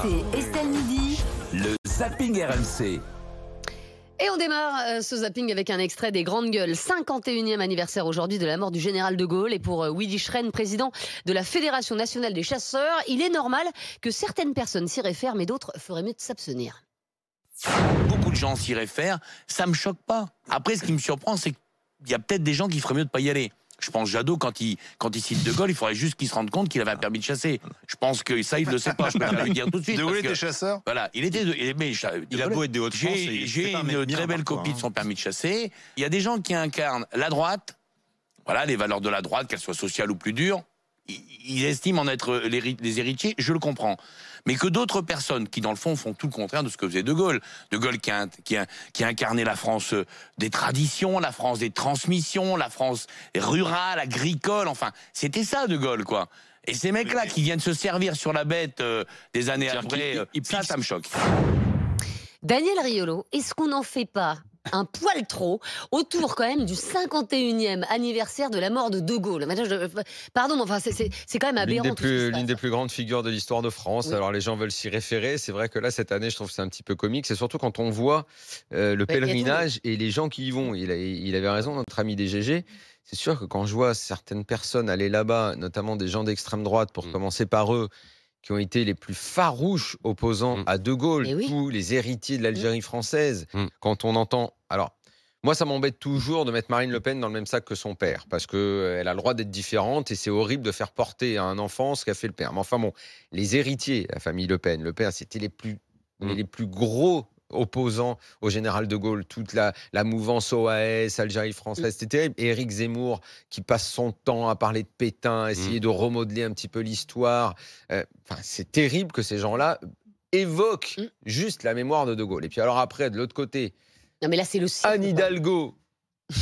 C'est Estelle Midi. Le zapping RMC. Et on démarre euh, ce zapping avec un extrait des Grandes Gueules. 51e anniversaire aujourd'hui de la mort du général de Gaulle. Et pour euh, Willy Schren, président de la Fédération nationale des chasseurs, il est normal que certaines personnes s'y réfèrent, mais d'autres feraient mieux de s'abstenir. Beaucoup de gens s'y réfèrent, ça me choque pas. Après, ce qui me surprend, c'est qu'il y a peut-être des gens qui feraient mieux de pas y aller. Je pense Jadot, quand il, quand cite De Gaulle, il faudrait juste qu'il se rende compte qu'il avait un permis de chasser. Je pense que ça, il ne le sait pas. Je peux lui dire tout de suite. De Gaulle était chasseur Voilà, il était. mais, il a beau être des hautes J'ai une très belle copie de son hein. permis de chasser. Il y a des gens qui incarnent la droite, voilà, les valeurs de la droite, qu'elles soient sociales ou plus dures. Ils estiment en être les héritiers, je le comprends mais que d'autres personnes qui, dans le fond, font tout le contraire de ce que faisait De Gaulle. De Gaulle Quint, qui a, incarné la France euh, des traditions, la France des transmissions, la France rurale, agricole, enfin, c'était ça De Gaulle, quoi. Et ces mecs-là qui viennent se servir sur la bête euh, des années après, euh, ça, ça me choque. Daniel Riolo, est-ce qu'on n'en fait pas un poil trop autour quand même du 51e anniversaire de la mort de De Gaulle. Pardon, mais enfin, c'est quand même aberrant. L'une des, des, plus grandes figures de l'histoire de France. Alors les gens veulent s'y référer. C'est vrai que là, cette année, je trouve c'est un petit peu comique. C'est surtout quand on voit euh, bah, le pèlerinage et les gens qui y vont. Il, avait raison, notre ami DGG. C'est sûr que quand je vois certaines personnes aller là-bas, notamment des gens d'extrême droite, pour mm. commencer par eux, qui ont été les plus farouches opposants mm. à De Gaulle, eh tous les héritiers de l'Algérie mm. française, mm. quand on entend. Alors, moi, ça m'embête toujours de mettre Marine Le Pen dans le même sac que son père, parce qu'elle euh, a le droit d'être différente et c'est horrible de faire porter à un enfant ce qu'a fait le père. Mais enfin bon, les héritiers, la famille Le Pen, le père, c'était les plus, les plus gros opposant au général de Gaulle, toute la, mouvance OAS, Algérie française, c'était terrible. Éric Zemmour qui passe son temps à parler de Pétain, à essayer mm. de remodeler un petit peu l'histoire. Euh, c'est terrible que ces gens-là évoquent mm. juste la mémoire de de Gaulle. Et puis alors après, de l'autre côté, c'est le Anne Hidalgo.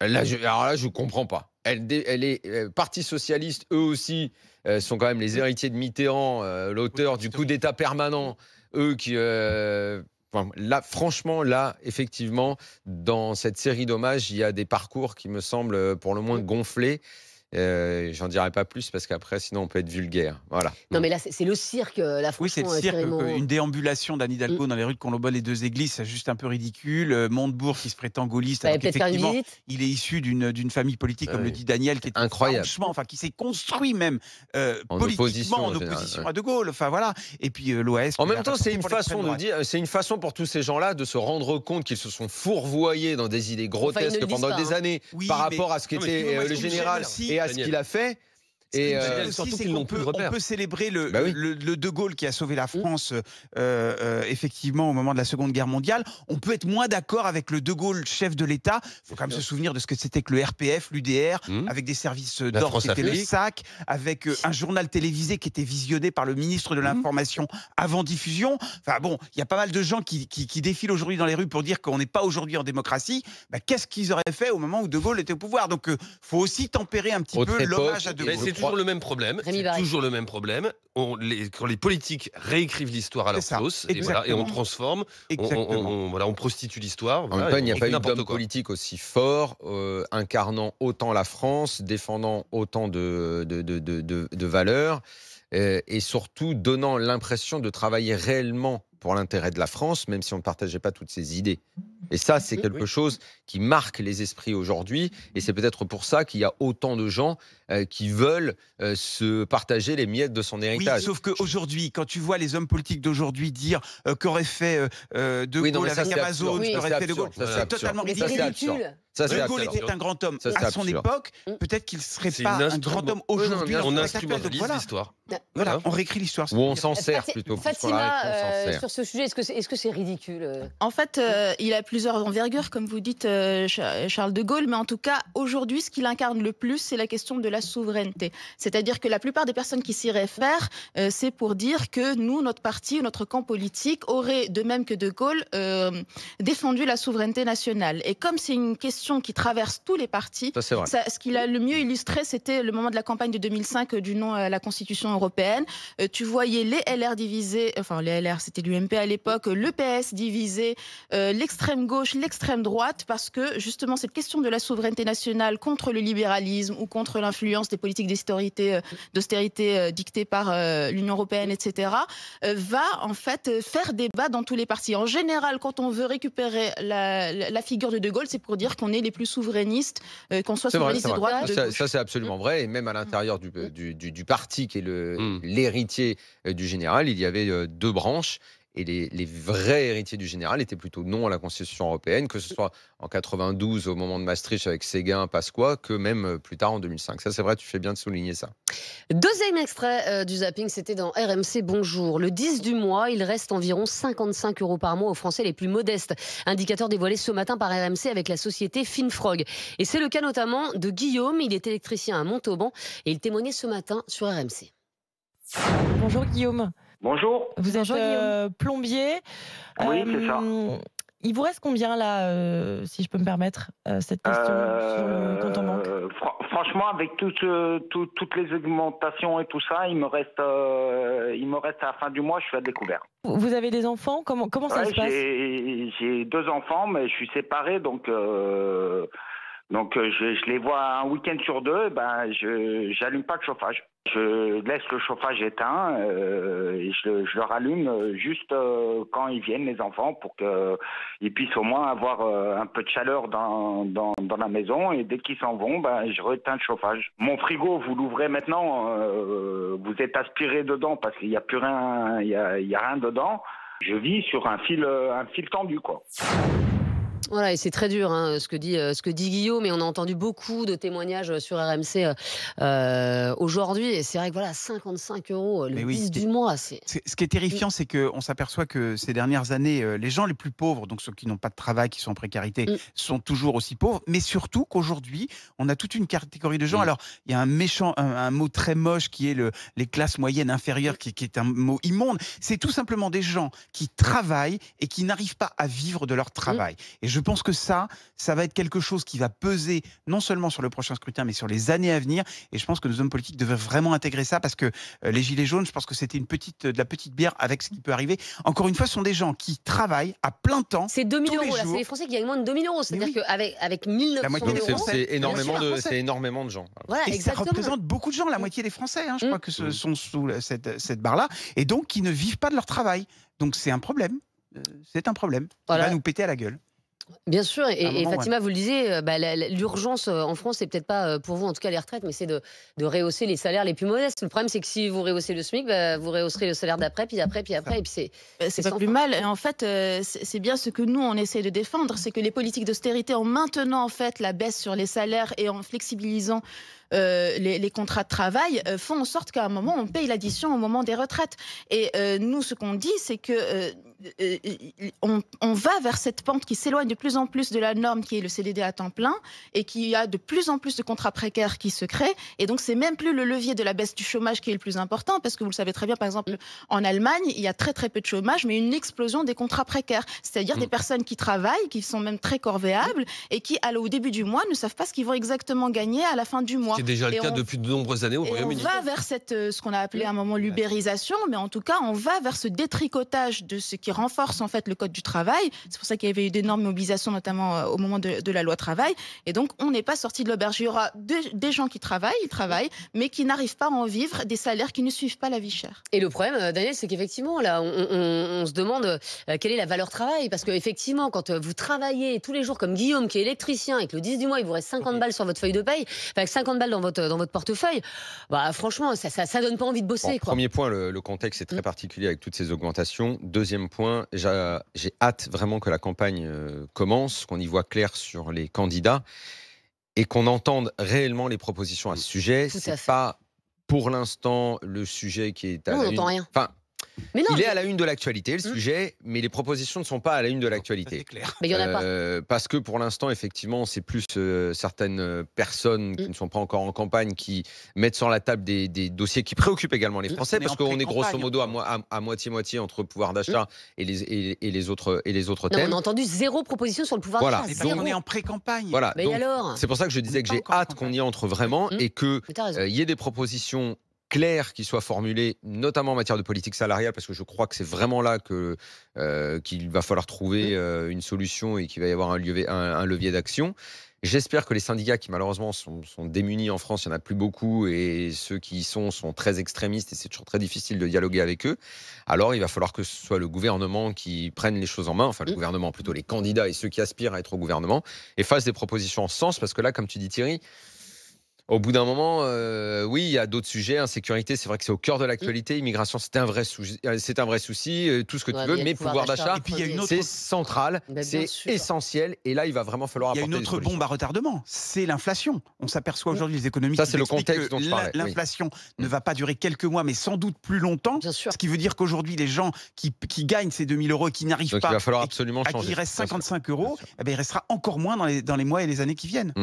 là, je, alors là, je comprends pas. Elle, elle est euh, parti socialiste, eux aussi. Euh, sont quand même les héritiers de Mitterrand, l'auteur du coup d'État permanent. Mm eux qui. Euh, là, franchement, là, effectivement, dans cette série d'hommages, il y a des parcours qui me semblent euh, pour le moins gonflés. Euh, j'en dirai pas plus parce qu'après, sinon, on peut être vulgaire. Voilà. Non, mais là, c'est le cirque, euh, la Oui, c'est le euh, cirque. Une déambulation d'Anne Hidalgo mm. dans les rues de Colombo, les deux églises, c'est juste un peu ridicule. Montebourg qui se prétend gaulliste. il est issu d'une famille politique, comme le dit Daniel, qui est incroyable. Enfin, qui s'est construit même politiquement en opposition à De Gaulle. Enfin, voilà. Et puis En même temps, c'est une façon de dire, c'est une façon pour tous ces gens-là de se rendre compte qu'ils se sont fourvoyés dans des idées grotesques pendant des hein. années par rapport à ce qu'était le général et ce qu'il a fait, et euh, surtout qu'ils n'ont On peut célébrer bah le, De Gaulle qui a sauvé la mmh. France euh, euh, effectivement au moment de la Seconde Guerre mondiale. On peut être moins d'accord avec le De Gaulle, chef de l'État. Il faut quand même se souvenir de ce que c'était que le RPF, l'UDR, mmh. avec des services d'ordre qui étaient le SAC, avec un journal télévisé qui était visionné par le ministre de mmh. l'Information avant diffusion. Enfin bon, il y a pas mal de gens qui, défilent aujourd'hui dans les rues pour dire qu'on n'est pas aujourd'hui en démocratie. Bah, qu'est-ce qu'ils auraient fait au moment où De Gaulle était au pouvoir Donc il faut aussi tempérer un petit peu l'hommage à De Gaulle toujours le même problème. C'est toujours le même problème. les, quand les politiques réécrivent l'histoire à leur sauce, et, on transforme, on, voilà, on prostitue l'histoire. il n'y a pas eu d'homme politique aussi fort, euh, incarnant autant la France, défendant autant de, valeurs, euh, et surtout donnant l'impression de travailler réellement pour l'intérêt de la France, même si on ne partageait pas toutes ses idées. Et ça, c'est quelque chose qui marque les esprits aujourd'hui. Et c'est peut-être pour ça qu'il y a autant de gens euh, qui veulent euh, se partager les miettes de son héritage. Oui, sauf qu'aujourd'hui, quand tu vois les hommes politiques d'aujourd'hui dire euh, qu'aurait fait De Gaulle oui, non, ça, avec Amazon, qu'aurait fait De Gaulle, c'est totalement ridicule. de Gaulle était un grand homme à son époque. Mm. Peut-être qu'il serait pas un grand homme aujourd'hui. On instrumentalise l'histoire. Voilà, on réécrit l'histoire. Ou on s'en sert plutôt. Fatima, sur ce sujet, est-ce que c'est ridicule En fait, il a plus plusieurs envergures, comme vous dites, euh, Charles de Gaulle. Mais en tout cas, aujourd'hui, ce qu'il incarne le plus, c'est la question de la souveraineté. C'est-à-dire que la plupart des personnes qui s'y réfèrent, euh, c'est pour dire que nous, notre parti, notre camp politique, aurait, de même que de Gaulle, euh, défendu la souveraineté nationale. Et comme c'est une question qui traverse tous les partis, ça, ce qu'il a le mieux illustré, c'était le moment de la campagne de 2005 du nom à la Constitution européenne. tu voyais les LR divisés, enfin les LR, c'était l'UMP à l'époque, le PS divisé, l'extrême gauche, l'extrême droite, parce que justement cette question de la souveraineté nationale contre le libéralisme ou contre l'influence des politiques euh, d'austérité euh, dictées par euh, l'Union européenne, etc., va en fait faire débat dans tous les partis. En général, quand on veut récupérer la, figure de De Gaulle, c'est pour dire qu'on est les plus souverainistes, qu'on soit souverainiste de droite. Ça, c'est absolument vrai, et même à l'intérieur du, mm. parti qui est mm. l'héritier du général, il y avait deux branches et les, vrais héritiers du général étaient plutôt non à la Constitution européenne, que ce soit en 92 au moment de Maastricht avec Séguin, Pasqua, que même euh, plus tard en 2005. Ça, c'est vrai, tu fais bien de souligner ça. Deuxième extrait euh, du zapping, c'était dans RMC Bonjour. Le 10 du mois, il reste environ 55 euros par mois aux Français les plus modestes. Indicateur dévoilé ce matin par RMC avec la société FinFrog. Et c'est le cas notamment de Guillaume. Il est électricien à Montauban et il témoignait ce matin sur RMC. Bonjour Guillaume. Bonjour. Vous êtes euh, plombier. Oui, c'est euh, ça. Il vous reste combien là, euh, si je peux me permettre euh, cette question sur le compte en Franchement, avec toutes les augmentations et tout ça, il me reste, il me reste à la fin du mois, je suis à découvert. Vous avez des enfants Comment, comment ça se passe J'ai deux enfants, mais je suis séparé, donc. Donc je, je, les vois un week-end sur deux, ben je j'allume pas le chauffage. Je laisse le chauffage éteint euh, et je, je, le rallume euh, juste euh, quand ils viennent, les enfants, pour qu'ils puissent au moins avoir un peu de chaleur dans, dans, dans la maison. Et dès qu'ils s'en vont, ben, je retends le chauffage. Mon frigo, vous l'ouvrez maintenant, vous êtes aspiré dedans parce qu'il n'y a plus rien, il y a, il a rien dedans. Je vis sur un fil, un fil tendu, quoi. Voilà, et c'est très dur hein, ce, que dit, euh, ce que dit Guillaume, Mais on a entendu beaucoup de témoignages euh, sur RMC euh, aujourd'hui, et c'est vrai que voilà, 55 euros le oui, du mois. C'est... Ce qui est terrifiant, c'est qu'on s'aperçoit que ces dernières années, les gens les plus pauvres, donc ceux qui n'ont pas de travail, qui sont en précarité, mm. sont toujours aussi pauvres, mais surtout qu'aujourd'hui, on a toute une catégorie de gens. Alors, il y a un méchant, un, mot très moche qui est le, les classes moyennes inférieures, qui, est un mot immonde. C'est tout simplement des gens qui travaillent et qui n'arrivent pas à vivre de leur mm. travail. Et je pense que ça, ça va être quelque chose qui va peser non seulement sur le prochain scrutin, mais sur les années à venir. Et je pense que nos hommes politiques devraient vraiment intégrer ça parce que euh, les Gilets jaunes, je pense que c'était une petite, euh, de la petite bière avec ce qui peut arriver. Encore une fois, ce sont des gens qui travaillent à plein temps. C'est 2000 euros, C'est les Français qui gagnent moins de 2000 euros. C'est-à-dire qu'avec avec 1900 euros. C'est énormément, énormément, de gens. Voilà, et ça représente beaucoup de gens, la mm. moitié des Français, hein. je mm. crois, que sont sous cette, cette barre-là. Et donc, qui ne vivent pas de leur travail. Donc, c'est un problème. Euh, c'est un problème. Voilà. va nous péter à la gueule. Bien sûr, et, Fatima, vous le disiez, euh, bah, l'urgence euh, en France, c'est peut-être pas euh, pour vous, en tout cas les retraites, mais c'est de, rehausser les salaires les plus modestes. Le problème, c'est que si vous rehaussez le SMIC, bah, vous rehausserez le salaire d'après, puis après, puis après, et puis c'est. Bah, pas plus mal. Et en fait, c'est bien ce que nous, on essaie de défendre, c'est que les politiques d'austérité, en maintenant en fait la baisse sur les salaires et en flexibilisant euh, les, contrats de travail euh, font en sorte qu'à un moment, on paye l'addition au moment des retraites. Et euh, nous, ce qu'on dit, c'est que on, va vers cette pente qui s'éloigne de plus en plus de la norme qui est le CDD à temps plein et qui a de plus en plus de contrats précaires qui se créent. Et donc, c'est même plus le levier de la baisse du chômage qui est le plus important parce que vous le savez très bien, par exemple, en Allemagne, il y a très très peu de chômage, mais une explosion des contrats précaires. C'est-à-dire des mm. personnes qui travaillent, qui sont même très corvéables et qui, au début du mois, ne savent pas ce qu'ils vont exactement gagner à la fin du mois. C'est déjà le cas depuis de nombreuses années au Royaume-Uni. On va vers cette, euh, ce qu'on a appelé à un moment l'ubérisation, mais en tout cas, on va vers ce détricotage de ce qui renforce en fait le code du travail. C'est pour ça qu'il y avait eu d'énormes mobilisations, notamment euh, au moment de, la loi travail. Et donc, on n'est pas sorti de l'auberge. Il y aura des gens qui travaillent, ils travaillent, mais qui n'arrivent pas à en vivre, des salaires qui ne suivent pas la vie chère. Et le problème, euh, Daniel, c'est qu'effectivement, là, on, se demande quelle est la valeur travail, parce qu'effectivement, quand vous travaillez tous les jours comme Guillaume, qui est électricien, et que le 10 du mois, il vous reste 50 balles sur votre feuille de paye, avec 50 balles dans votre, dans votre portefeuille, bah, franchement, ça, ça, donne pas envie de bosser. Premier point, le, contexte est très mm. particulier avec toutes ces augmentations. Deuxième point, j'ai hâte vraiment que la campagne euh, commence, qu'on y voit clair sur les candidats et qu'on entende réellement les propositions à ce mm. sujet. n'est pas pour l'instant le sujet qui est à on n'entend rien. Enfin, il est à la une de l'actualité, le hum. sujet, mais les propositions ne sont pas à la une de l'actualité. clair. parce que pour l'instant, effectivement, c'est plus euh, certaines euh, personnes qui hum. ne sont pas encore en campagne qui mettent sur la table des, dossiers qui préoccupent également les Français, parce qu'on est grosso modo à, moitié-moitié entre pouvoir d'achat hum. et, les, autres, et les autres thèmes. on a entendu zéro proposition sur le pouvoir d'achat. Ben, est en pré-campagne. Voilà. alors c'est pour ça que je disais que j'ai hâte qu'on y entre vraiment et qu'il euh, y ait des propositions clair qui soit formulé, notamment en matière de politique salariale, parce que je crois que c'est vraiment là que euh, qu'il va falloir trouver mmh. euh, une solution et qu'il va y avoir un, levier, d'action. J'espère que les syndicats qui malheureusement sont, démunis en France, il y en a plus beaucoup, et ceux qui y sont sont très extrémistes et c'est toujours très difficile de dialoguer avec eux. Alors il va falloir que ce soit le gouvernement qui prenne les choses en main, enfin le mmh. gouvernement plutôt les candidats et ceux qui aspirent à être au gouvernement, et fasse des propositions en sens, parce que là, comme tu dis Thierry, au bout d'un moment, euh, oui, il y a d'autres sujets. Insécurité, c'est vrai que c'est au cœur de l'actualité. Mm. Immigration, c'est un vrai, souci. Euh, euh, tout ce que tu veux, mais pouvoir d'achat, c'est central, ben, c'est essentiel. Et là, il va vraiment falloir. Il y a une autre bombe à retardement, c'est l'inflation. On s'aperçoit mm. aujourd'hui les économistes. Ça, c'est le contexte L'inflation mm. ne va pas durer quelques mois, mais sans doute plus longtemps. Ce qui veut dire qu'aujourd'hui, les gens qui, gagnent ces 2000 euros et qui n'arrivent pas, va falloir À qui reste 55 euros, eh ben, il restera encore moins dans les, mois et les années qui viennent.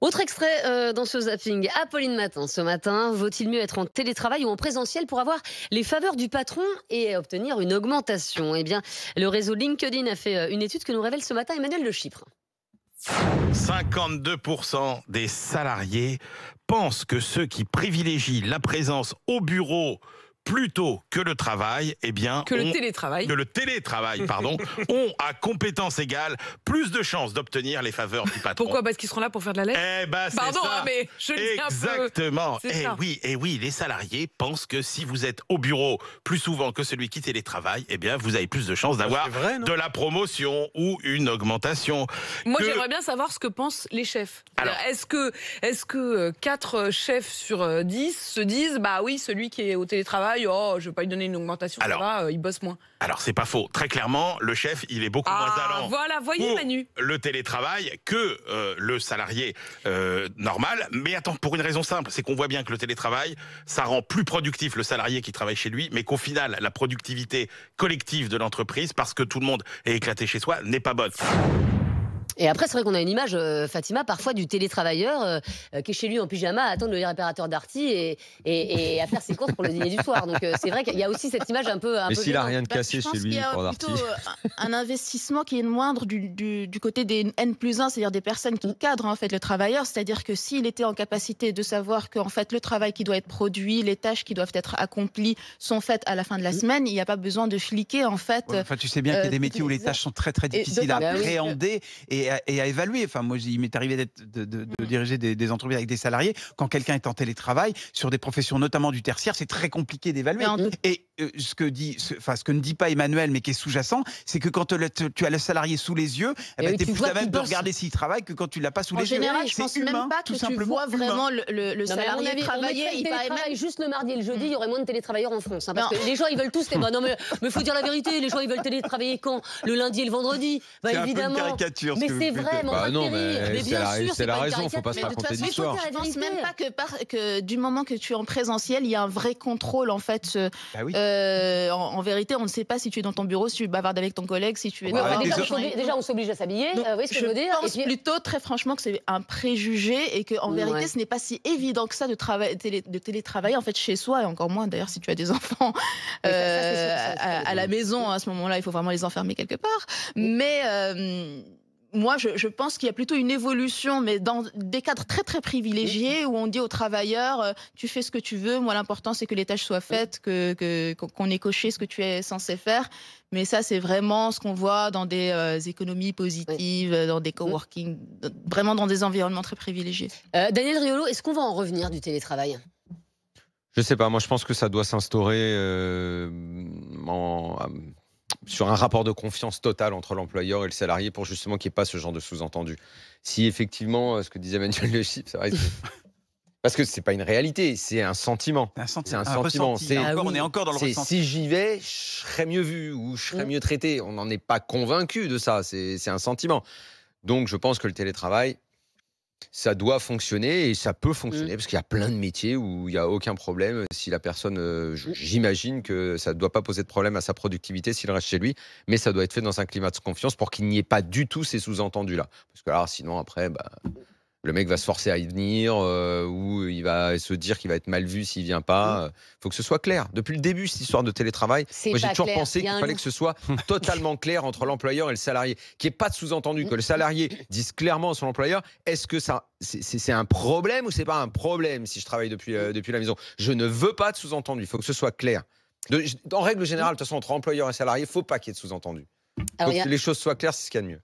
Autre extrait euh, dans ce zapping. Apolline Matin, ce matin, vaut-il mieux être en télétravail ou en présentiel pour avoir les faveurs du patron et obtenir une augmentation Eh bien, le réseau LinkedIn a fait euh, une étude que nous révèle ce matin Emmanuel Le Chypre. 52% des salariés pensent que ceux qui privilégient la présence au bureau plutôt que le travail, eh bien, que le télétravail, que le télétravail, pardon, ont à compétence égale plus de chances d'obtenir les faveurs du patron. Pourquoi Parce qu'ils seront là pour faire de la lettre. Eh ben, pardon, hein, mais je exactement. un peu. Eh oui, eh oui, les salariés pensent que si vous êtes au bureau plus souvent que celui qui télétravaille, eh bien, vous avez plus de chances ah, d'avoir de la promotion ou une augmentation. Moi, j'aimerais bien savoir ce que pensent les chefs. Alors, est-ce que, est-ce que euh, quatre chefs sur 10 euh, se disent, bah oui, celui qui est au télétravail oh, je vais pas lui donner une augmentation, alors, ça euh, il bosse moins. Alors c'est pas faux. Très clairement, le chef, il est beaucoup moins ah, allant voilà, voyez, Manu. le télétravail que euh, le salarié euh, normal. Mais attends, pour une raison simple, c'est qu'on voit bien que le télétravail, ça rend plus productif le salarié qui travaille chez lui, mais qu'au final, la productivité collective de l'entreprise, parce que tout le monde est éclaté chez soi, n'est pas bonne. Et après, c'est vrai qu'on a une image, euh, Fatima, parfois du télétravailleur euh, euh, qui est chez lui en pyjama à attendre le réparateur d'Arty et, et, à faire ses courses pour le dîner du soir. Donc c'est vrai qu'il y a aussi cette image un peu. Mais s'il n'a rien de bah, cassé chez lui, il y a plutôt un investissement qui est moindre du, côté des N plus 1, c'est-à-dire des personnes qui cadrent en fait le travailleur. C'est-à-dire que s'il était en capacité de savoir en fait le travail qui doit être produit, les tâches qui doivent être accomplies sont faites à la fin de la mm. semaine, il n'y a pas besoin de fliquer en fait. enfin, tu sais bien qu'il y a des métiers où les tâches sont très très difficiles à bah appréhender et et, à, évaluer. Enfin, moi, il m'est arrivé de, mm. diriger des, entreprises avec des salariés. Quand quelqu'un est en télétravail, sur des professions notamment du tertiaire, c'est très compliqué d'évaluer. Et euh, ce, que dit, enfin, ce que ne dit pas Emmanuel, mais qui est sous-jacent, c'est que quand tu, as le salarié sous les yeux, eh eh ben, tu es plus à même de regarder s'il travaille que quand tu l'as pas sous les yeux. En général, je pense humain, tout tu vois vraiment le, salarié travailler. Il travaille juste le mardi et le jeudi, il y aurait moins de télétravailleurs en France. Hein, parce que les gens, ils veulent tous. non, mais il faut dire la vérité, les gens, ils veulent télétravailler quand Le lundi et le vendredi. Bah, évidemment. une caricature, c'est vrai, c'est la, sûr, c'est la raison, faut pas se raconter d'histoire. Je pense même pas que, du moment que tu es en présentiel, il y a un vrai contrôle en fait. Euh, bah euh, en, vérité, on ne sait pas si tu es dans ton bureau, si tu bavardes avec ton collègue, si tu es. déjà, déjà, on s'oblige à s'habiller. Euh, je, pense plutôt très franchement que c'est un préjugé et que en vérité, ce n'est pas si évident que ça de, travailler, de télétravailler en fait chez soi et encore moins d'ailleurs si tu as des enfants à, à, la maison à ce moment-là, il faut vraiment les enfermer quelque part. Mais moi, je, pense qu'il y a plutôt une évolution, mais dans des cadres très très privilégiés où on dit aux travailleurs, euh, tu fais ce que tu veux, moi l'important c'est que les tâches soient faites, qu'on que, qu'on ait coché ce que tu es censé faire. Mais ça, c'est vraiment ce qu'on voit dans des euh, économies positives, dans des mmh. coworking, vraiment dans des environnements très privilégiés. Euh, Daniel Riolo, est-ce qu'on va en revenir du télétravail Je ne sais pas, moi je pense que ça doit s'instaurer en sur un rapport de confiance total entre l'employeur et le salarié pour justement qu'il n'y ait pas ce genre de sous-entendu. Si effectivement, euh, ce que disait Manuel Le Chip, c'est vrai. Parce que c'est pas une réalité, c'est un sentiment. Un c'est un, sentiment. C'est on est encore dans le ressenti. Si j'y vais, je serais mieux vu ou je serais mm. mieux traité. On n'en est pas convaincu de ça. C'est un sentiment. Donc, je pense que le télétravail ça doit fonctionner et ça peut mmh. fonctionner parce qu'il y a plein de métiers où il n'y a aucun problème. Si la personne, euh, mmh. j'imagine que ça ne doit pas poser de problème à sa productivité s'il reste chez lui, mais ça doit être fait dans un climat de confiance pour qu'il n'y ait pas du tout ces sous-entendus-là. Parce que alors, sinon, après, bah, le mec va se forcer à y venir euh, ou il va se dire qu'il va être mal vu s'il vient pas. Il mm. euh, faut que ce soit clair. Depuis le début, cette histoire de télétravail, j'ai toujours pensé qu'il fallait que ce soit totalement clair entre l'employeur et le salarié, qu'il n'y ait pas de sous-entendu, que le mm. salarié dise clairement à son employeur est-ce que c'est un problème ou c'est pas un problème si je travaille depuis, euh, la maison Je ne veux pas de sous-entendu, il faut que ce soit clair. en règle générale, de toute façon, entre employeur et salarié, il faut pas qu'il y ait de sous-entendu. que les choses soient claires, c'est ce qu'il y a de mieux.